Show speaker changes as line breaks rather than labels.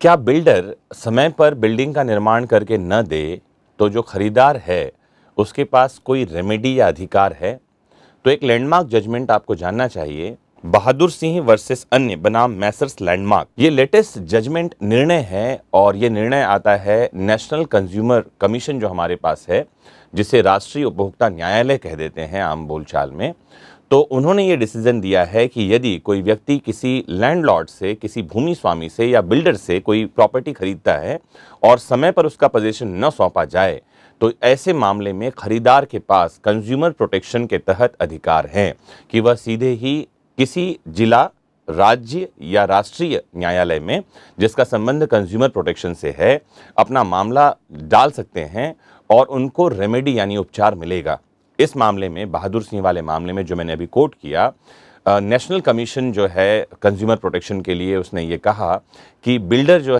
क्या बिल्डर समय पर बिल्डिंग का निर्माण करके न दे तो जो खरीदार है उसके पास कोई रेमेडी या अधिकार है तो एक लैंडमार्क जजमेंट आपको जानना चाहिए बहादुर सिंह वर्सेस अन्य बनाम मैसर्स लैंडमार्क ये लेटेस्ट जजमेंट निर्णय है और ये निर्णय आता है नेशनल कंज्यूमर कमीशन जो हमारे पास है जिसे राष्ट्रीय उपभोक्ता न्यायालय कह देते हैं आम बोलचाल में तो उन्होंने ये डिसीजन दिया है कि यदि कोई व्यक्ति किसी लैंडलॉर्ड से किसी भूमि स्वामी से या बिल्डर से कोई प्रॉपर्टी खरीदता है और समय पर उसका पोजिशन न सौंपा जाए तो ऐसे मामले में खरीदार के पास कंज्यूमर प्रोटेक्शन के तहत अधिकार हैं कि वह सीधे ही किसी जिला राज्य या राष्ट्रीय न्यायालय में जिसका संबंध कंज्यूमर प्रोटेक्शन से है अपना मामला डाल सकते हैं और उनको रेमेडी यानी उपचार मिलेगा इस मामले में बहादुर सिंह वाले मामले में जो मैंने अभी कोट किया नेशनल कमीशन जो है कंज्यूमर प्रोटेक्शन के लिए उसने ये कहा कि बिल्डर जो